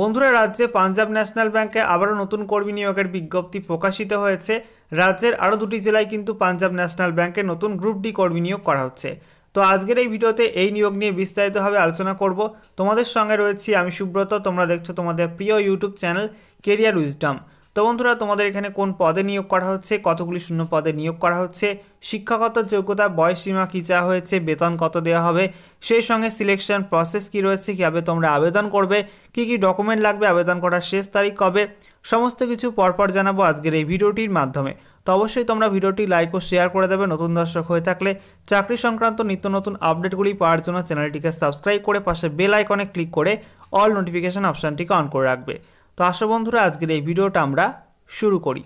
বন্ধুরা রাজ্যে পাঞ্জাব ন্যাশনাল ব্যাংকে আবারও নতুন কর্মী নিয়োগের বিজ্ঞপ্তি প্রকাশিত হয়েছে রাজ্যের আরও দুটি জেলায় কিন্তু পাঞ্জাব ন্যাশনাল ব্যাংকে নতুন গ্রুপ ডি কর্মী নিয়োগ করা হচ্ছে তো আজকের এই ভিডিওতে এই নিয়োগ নিয়ে বিস্তারিতভাবে আলোচনা করব তোমাদের সঙ্গে রয়েছি আমি সুব্রত তোমরা দেখছো তোমাদের প্রিয় ইউটিউব চ্যানেল কেরিয়ার উইজডম তো বন্ধুরা তোমাদের এখানে কোন পদে নিয়োগ করা হচ্ছে কতগুলি শূন্য পদে নিয়োগ করা হচ্ছে শিক্ষাগত যোগ্যতা বয়সসীমা কী চাওয়া হয়েছে বেতন কত দেওয়া হবে সেই সঙ্গে সিলেকশন প্রসেস কী রয়েছে কীভাবে তোমরা আবেদন করবে কি কি ডকুমেন্ট লাগবে আবেদন করার শেষ তারিখ কবে সমস্ত কিছু পরপর জানাবো আজকের এই ভিডিওটির মাধ্যমে তো অবশ্যই তোমরা ভিডিওটি লাইক ও শেয়ার করে দেবে নতুন দর্শক হয়ে থাকলে চাকরি সংক্রান্ত নিত্য নতুন আপডেটগুলি পাওয়ার জন্য চ্যানেলটিকে সাবস্ক্রাইব করে পাশে বেল আইকনে ক্লিক করে অল নোটিফিকেশান অপশানটিকে অন করে রাখবে তো আসো বন্ধুরা আজকের এই ভিডিওটা আমরা শুরু করি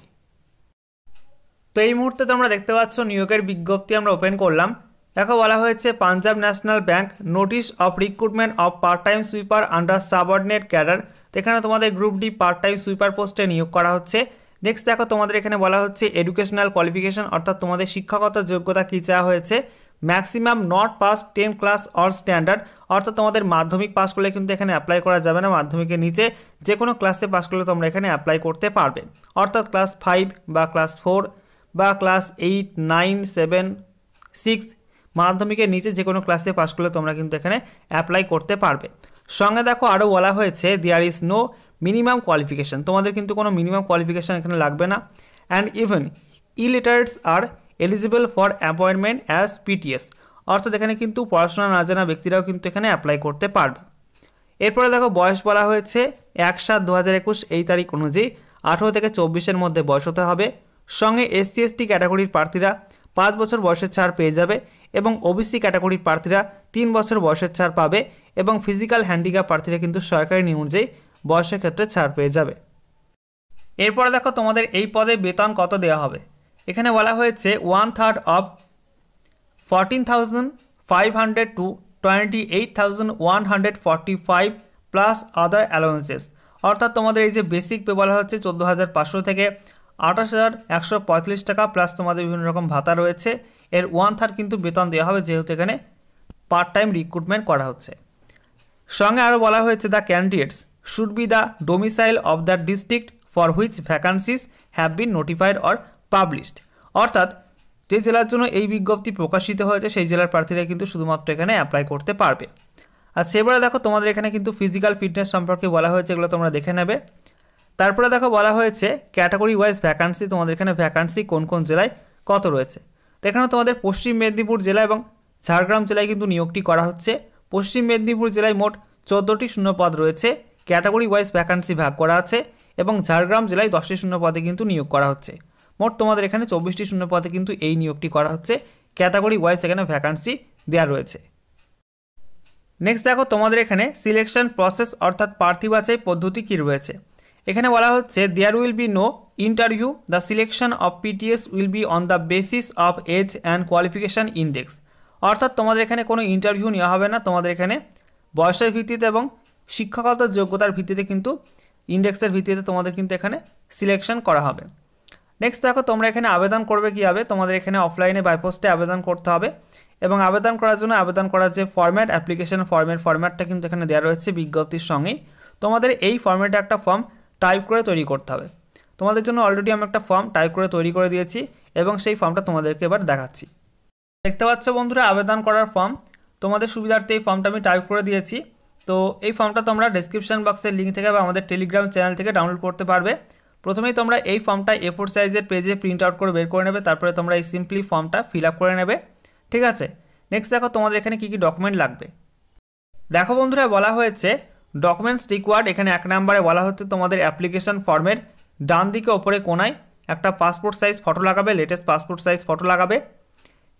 তো এই মুহূর্তে তোমরা দেখতে পাচ্ছ নিয়োগের বিজ্ঞপ্তি আমরা ওপেন করলাম দেখো বলা হয়েছে Punjab national bank notice of recruitment of part time sweeper under subordinate cadre এখানে তোমাদের group D part time sweeper পোস্টে নিয়োগ করা হচ্ছে নেক্সট দেখো তোমাদের এখানে বলা হচ্ছে এডুকেশনাল কোয়ালিফিকেশন অর্থাৎ তোমাদের শিক্ষাগত যোগ্যতা কী চাওয়া হয়েছে maximum not pass ten class or standard অর্থাৎ তোমাদের মাধ্যমিক পাস করলে কিন্তু এখানে অ্যাপ্লাই করা যাবে না মাধ্যমিকের নিচে যে কোনো ক্লাসে পাস করলে তোমরা এখানে অ্যাপ্লাই করতে পারবে অর্থাৎ ক্লাস ফাইভ বা ক্লাস ফোর বা class eight nine seven six মাধ্যমিকের নিচে যে কোনো ক্লাসে পাস করলে তোমরা কিন্তু এখানে অ্যাপ্লাই করতে পারবে সঙ্গে দেখো আরও বলা হয়েছে there is no minimum qualification তোমাদের কিন্তু কোনো মিনিমাম কোয়ালিফিকেশান এখানে লাগবে না and even illiterates are eligible for appointment as PTS অর্থাৎ এখানে কিন্তু পড়াশোনা না জানা ব্যক্তিরাও কিন্তু এখানে অ্যাপ্লাই করতে পারবে এরপরে দেখো বয়স বলা হয়েছে এক সাত দু এই তারিখ অনুযায়ী আঠেরো থেকে চব্বিশের মধ্যে বয়স হতে হবে সঙ্গে এসসি এসটি ক্যাটাগরির প্রার্থীরা পাঁচ বছর বয়সের ছাড় পেয়ে যাবে এবং ওবিসি ক্যাটাগরির প্রার্থীরা তিন বছর বয়সের ছাড় পাবে এবং ফিজিক্যাল হ্যান্ডিক্যাপ প্রার্থীরা কিন্তু সরকারি নিয়ম অনুযায়ী বয়সের ক্ষেত্রে ছাড় পেয়ে যাবে এরপরে দেখো তোমাদের এই পদে বেতন কত দেওয়া হবে এখানে বলা হয়েছে one third of fourteen thousand five hundred to twenty eight thousand one hundred forty five plus other allowances অর্থাৎ তোমাদের এই যে বেসিক পে বলা হচ্ছে চোদ্দো হাজার পাঁচশো থেকে আঠাশ হাজার একশো পঁয়তাল্লিশ টাকা প্লাস তোমাদের বিভিন্ন রকম ভাতা রয়েছে এর ওয়ান থার্ড কিন্তু বেতন দেওয়া হবে যেহেতু এখানে পার্ট টাইম রিক্রুটমেন্ট করা হচ্ছে সঙ্গে আরও বলা হয়েছে the candidates should be the domicile of the district for which vacancies have been notified or published অর্থাৎ যে জেলার জন্য এই বিজ্ঞপ্তি প্রকাশিত হয়েছে সেই জেলার প্রার্থীরা কিন্তু শুধুমাত্র এখানে অ্যাপ্লাই করতে পারবে আর সেবারে দেখো তোমাদের এখানে কিন্তু ফিজিক্যাল ফিটনেস সম্পর্কে বলা হয়েছে এগুলো তোমরা দেখে নেবে তারপরে দেখো বলা হয়েছে ক্যাটাগরি ওয়াইজ ভ্যাকান্সি তোমাদের এখানে ভ্যাকান্সি কোন কোন জেলায় কত রয়েছে তো এখানে তোমাদের পশ্চিম মেদিনীপুর জেলা এবং ঝাড়গ্রাম জেলায় কিন্তু নিয়োগটি করা হচ্ছে পশ্চিম মেদিনীপুর জেলায় মোট চোদ্দোটি শূন্যপদ রয়েছে ক্যাটাগরি ওয়াইজ ভ্যাকান্সি ভাগ করা আছে এবং ঝাড়গ্রাম জেলায় দশটি শূন্য পদে কিন্তু নিয়োগ করা হচ্ছে মোট তোমাদের এখানে চব্বিশটি শূন্য পদে কিন্তু এই নিয়োগটি করা হচ্ছে ক্যাটাগরি ওয়াইজ এখানে ভ্যাকান্সি দেওয়া রয়েছে নেক্সট দেখো তোমাদের এখানে সিলেকশন প্রসেস অর্থাৎ প্রার্থী বাছাই পদ্ধতি কী রয়েছে এখানে বলা হচ্ছে there will be no interview the selection of PTS will be on the basis of age and qualification index অর্থাৎ তোমাদের এখানে কোনো ইন্টারভিউ নেওয়া হবে না তোমাদের এখানে বয়সের ভিত্তিতে এবং শিক্ষাগত যোগ্যতার ভিত্তিতে কিন্তু ইন্ডেক্সের ভিত্তিতে তোমাদের কিন্তু এখানে সিলেকশন করা হবে নেক্সট দেখো তোমরা এখানে আবেদন করবে হবে তোমাদের এখানে অফলাইনে বাইপোস্টে আবেদন করতে হবে এবং আবেদন করার জন্য আবেদন করার যে ফর্ম্যাট অ্যাপ্লিকেশন ফর্মের ফর্ম্যাটটা কিন্তু এখানে দেওয়া রয়েছে বিজ্ঞপ্তির সঙ্গেই তোমাদের এই ফর্ম্যাটে একটা ফর্ম টাইপ করে তৈরি করতে হবে তোমাদের জন্য অলরেডি আমি একটা ফর্ম টাইপ করে তৈরি করে দিয়েছি এবং সেই ফর্মটা তোমাদেরকে এবার দেখাচ্ছি দেখতে পাচ্ছ বন্ধুরা আবেদন করার ফর্ম তোমাদের সুবিধার্থে এই ফর্মটা আমি টাইপ করে দিয়েছি তো এই ফর্মটা তোমরা ডিসক্রিপশান বক্সের লিঙ্ক থেকে বা আমাদের টেলিগ্রাম চ্যানেল থেকে ডাউনলোড করতে পারবে প্রথমেই তোমরা এই ফর্মটা এ ফোর সাইজের পেজে প্রিন্ট আউট করে বের করে নেবে তারপরে তোমরা এই সিম্পলি ফর্মটা ফিল আপ করে নেবে ঠিক আছে নেক্সট দেখো তোমাদের এখানে কী কী ডকুমেন্ট লাগবে দেখো বন্ধুরা বলা হয়েছে ডকুমেন্টস রিকোয়ার্ড এখানে এক নাম্বারে বলা হচ্ছে তোমাদের অ্যাপ্লিকেশন ফর্মের ডান দিকে ওপরে কোনায় একটা পাসপোর্ট সাইজ ফটো লাগাবে লেটেস্ট পাসপোর্ট সাইজ ফটো লাগাবে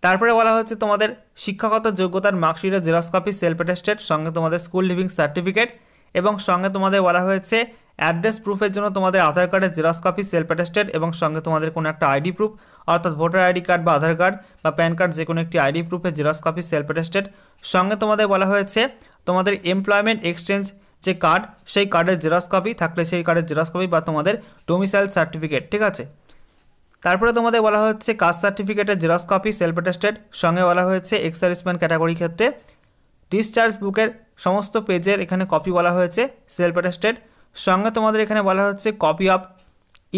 তারপরে বলা হচ্ছে তোমাদের শিক্ষাগত যোগ্যতার মার্কশিটের জেরক্স কপি সেলফ অ্যাটেস্টেড সঙ্গে তোমাদের স্কুল লিভিং সার্টিফিকেট এবং সঙ্গে তোমাদের বলা হয়েছে অ্যাড্রেস প্রুফের জন্য তোমাদের আধার কার্ডের জেরক্স কপি সেলফ অ্যাটেস্টেড এবং সঙ্গে তোমাদের কোনো একটা আইডি প্রুফ অর্থাৎ ভোটার আইডি কার্ড বা আধার কার্ড বা প্যান কার্ড যে কোনো একটি আইডি প্রুফের জেরক্স কপি সেলফ অ্যাটেস্টেড সঙ্গে তোমাদের বলা হয়েছে তোমাদের এমপ্লয়মেন্ট এক্সচেঞ্জ যে কার্ড সেই কার্ডের জেরক্স কপি থাকলে সেই কার্ডের জেরক্স কপি বা তোমাদের ডোমিসাইল সার্টিফিকেট ঠিক আছে তারপরে তোমাদের বলা হচ্ছে কাস্ট সার্টিফিকেটের জেরক্স কপি সেলফ অ্যাটেস্টেড সঙ্গে বলা হয়েছে এক্সারিসম্যান ক্যাটাগরি ক্ষেত্রে ডিসচার্জ বুকের সমস্ত পেজের এখানে কপি বলা হয়েছে সেলফ অ্যাটেস্টেড সঙ্গে তোমাদের এখানে বলা হচ্ছে copy of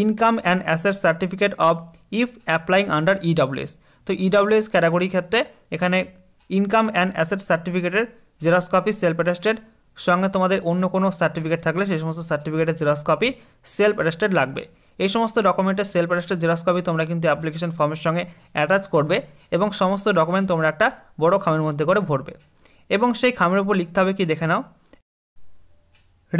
income and asset certificate of if applying under EWS তো ইডাব্লিউএস e ক্যাটাগরির ক্ষেত্রে এখানে ইনকাম অ্যান্ড অ্যাসেট সার্টিফিকেটের জেরক্স কপি সেলফ অ্যাটেস্টেড সঙ্গে তোমাদের অন্য কোনো সার্টিফিকেট থাকলে সেই সমস্ত সার্টিফিকেটের জেরক্স কপি সেলফ অ্যাটেস্টেড লাগবে এই সমস্ত ডকুমেন্টের সেলফ অ্যাটেস্টেড জেরক্স কপি তোমরা কিন্তু অ্যাপ্লিকেশন ফর্মের সঙ্গে অ্যাটাচ করবে এবং সমস্ত ডকুমেন্ট তোমরা একটা বড় খামের মধ্যে করে ভরবে এবং সেই খামের উপর লিখতে হবে কি দেখে নাও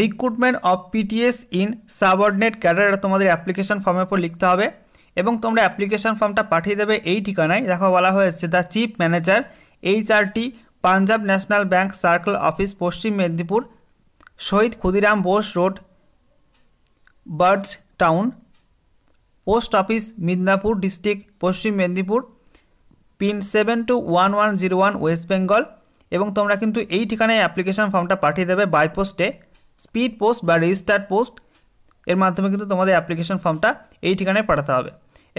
recruitment of PTS in subordinate cadre তোমাদের অ্যাপ্লিকেশন ফর্মের উপর লিখতে হবে এবং তোমরা অ্যাপ্লিকেশন ফর্মটা পাঠিয়ে দেবে এই ঠিকানায় দেখো বলা হয়েছে the chief manager HRT Punjab national bank circle office Paschim Medinipur Shahid Khudiram Bose road birds town post office Midnapore district Paschim Medinipur pin seven two one one zero one West Bengal এবং তোমরা কিন্তু এই ঠিকানায় অ্যাপ্লিকেশান ফর্মটা পাঠিয়ে দেবে বাইপোস্টে পোস্টে স্পিড পোস্ট বা রেজিস্টার্ড পোস্ট এর মাধ্যমে কিন্তু তোমাদের অ্যাপ্লিকেশন ফর্মটা এই ঠিকানায় পাঠাতে হবে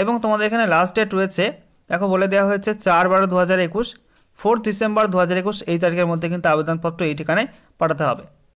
এবং তোমাদের এখানে লাস্ট ডেট রয়েছে দেখো বলে দেওয়া হয়েছে চার বারো দু হাজার একুশ ফোর্থ ডিসেম্বর দু হাজার একুশ এই তারিখের মধ্যে কিন্তু আবেদনপত্র এই ঠিকানায় পাঠাতে হবে